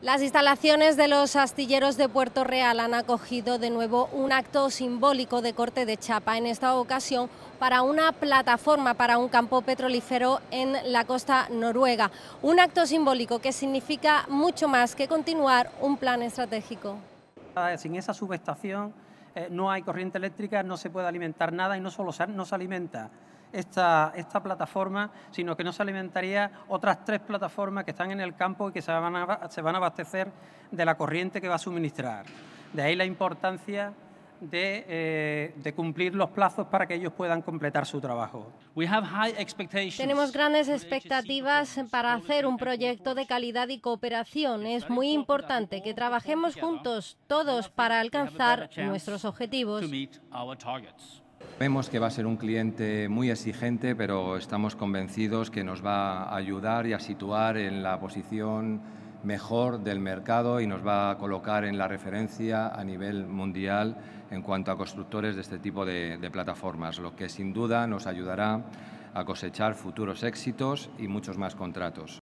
Las instalaciones de los astilleros de Puerto Real han acogido de nuevo un acto simbólico de corte de chapa, en esta ocasión para una plataforma para un campo petrolífero en la costa noruega. Un acto simbólico que significa mucho más que continuar un plan estratégico. Eh, sin esa subestación eh, no hay corriente eléctrica, no se puede alimentar nada y no solo no se alimenta esta, esta plataforma, sino que no se alimentaría otras tres plataformas que están en el campo y que se van a, se van a abastecer de la corriente que va a suministrar. De ahí la importancia de, eh, cumplir los plazos para que ellos puedan completar su trabajo. Tenemos grandes expectativas para hacer un proyecto de calidad y cooperación. Es muy importante que trabajemos juntos, todos, para alcanzar nuestros objetivos. Vemos que va a ser un cliente muy exigente, pero estamos convencidos que nos va a ayudar y a situar en la posición mejor del mercado y nos va a colocar en la referencia a nivel mundial en cuanto a constructores de este tipo de, plataformas, lo que sin duda nos ayudará a cosechar futuros éxitos y muchos más contratos.